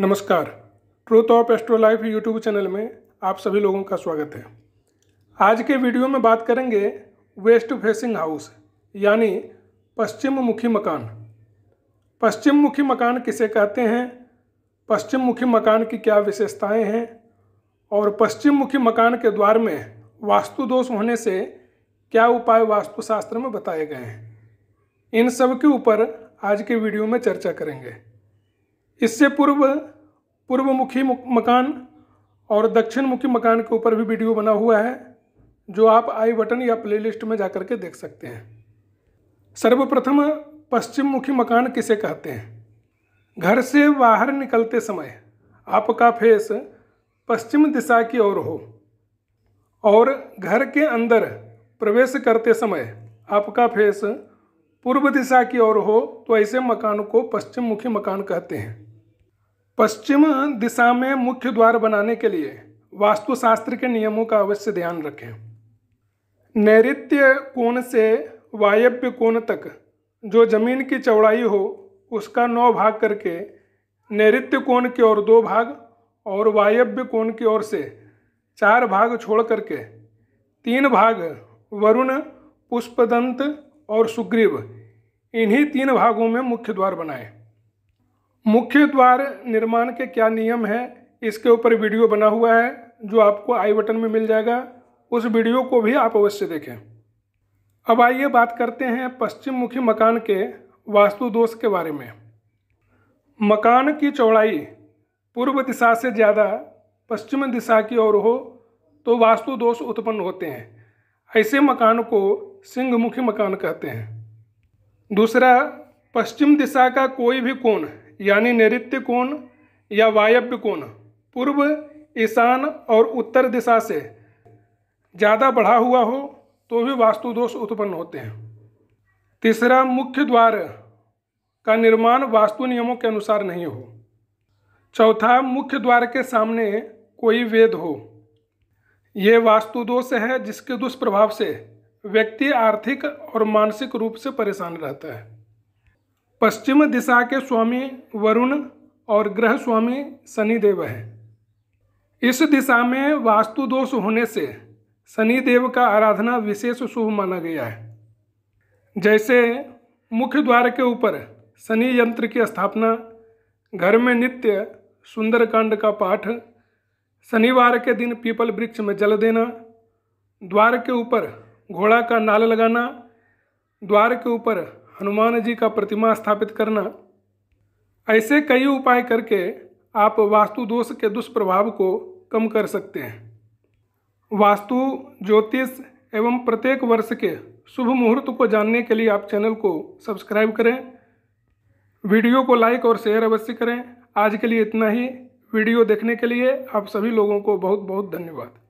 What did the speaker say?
नमस्कार truth of astro life YouTube channel में आप सभी लोगों का स्वागत है आज के वीडियो में बात करेंगे वेस्ट फेसिंग हाउस यानी पश्चिम मुखी मकान पश्चिम मुखी मकान किसे कहते हैं पश्चिम मुखी मकान की क्या विशेषताएं हैं और पश्चिम मुखी मकान के द्वार में वास्तु दोष होने से क्या उपाय वास्तुशास्त्र में बताए गए हैं इन सब के ऊपर आज के वीडियो में चर्चा करेंगे इससे पूर्व पूर्व मुखी मकान और दक्षिण मुखी मकान के ऊपर भी वीडियो बना हुआ है जो आप आई बटन या प्लेलिस्ट में जाकर के देख सकते हैं सर्वप्रथम पश्चिम मुखी मकान किसे कहते हैं घर से बाहर निकलते समय आपका फेस पश्चिम दिशा की ओर हो और घर के अंदर प्रवेश करते समय आपका फेस पूर्व दिशा की ओर हो तो ऐसे मकान को पश्चिम मुखी मकान कहते हैं पश्चिम दिशा में मुख्य द्वार बनाने के लिए वास्तुशास्त्र के नियमों का अवश्य ध्यान रखें नैत्य कोण से वायव्य कोण तक जो जमीन की चौड़ाई हो उसका नौ भाग करके नैत्य कोण की ओर दो भाग और वायव्य कोण की ओर से चार भाग छोड़ करके तीन भाग वरुण पुष्पदंत और सुग्रीव इन्हीं तीन भागों में मुख्य द्वार बनाए मुख्य द्वार निर्माण के क्या नियम हैं इसके ऊपर वीडियो बना हुआ है जो आपको आई बटन में मिल जाएगा उस वीडियो को भी आप अवश्य देखें अब आइए बात करते हैं पश्चिम मुखी मकान के वास्तु दोष के बारे में मकान की चौड़ाई पूर्व दिशा से ज़्यादा पश्चिम दिशा की ओर हो तो वास्तु दोष उत्पन्न होते हैं ऐसे मकान को सिंहमुखी मकान कहते हैं दूसरा पश्चिम दिशा का कोई भी कोण यानी नैत्य कोण या वायव्य कोण पूर्व ईशान और उत्तर दिशा से ज़्यादा बढ़ा हुआ हो तो भी वास्तु दोष उत्पन्न होते हैं तीसरा मुख्य द्वार का निर्माण वास्तु नियमों के अनुसार नहीं हो चौथा मुख्य द्वार के सामने कोई वेद हो ये वास्तु दोष है जिसके दुष्प्रभाव से व्यक्ति आर्थिक और मानसिक रूप से परेशान रहता है पश्चिम दिशा के स्वामी वरुण और ग्रह स्वामी शनिदेव हैं इस दिशा में वास्तु दोष होने से शनिदेव का आराधना विशेष शुभ माना गया है जैसे मुख्य द्वार के ऊपर शनि यंत्र की स्थापना घर में नित्य सुंदरकांड का पाठ शनिवार के दिन पीपल वृक्ष में जल देना द्वार के ऊपर घोड़ा का नाल लगाना द्वार के ऊपर हनुमान जी का प्रतिमा स्थापित करना ऐसे कई उपाय करके आप वास्तु दोष के दुष्प्रभाव को कम कर सकते हैं वास्तु ज्योतिष एवं प्रत्येक वर्ष के शुभ मुहूर्त को जानने के लिए आप चैनल को सब्सक्राइब करें वीडियो को लाइक और शेयर अवश्य करें आज के लिए इतना ही वीडियो देखने के लिए आप सभी लोगों को बहुत बहुत धन्यवाद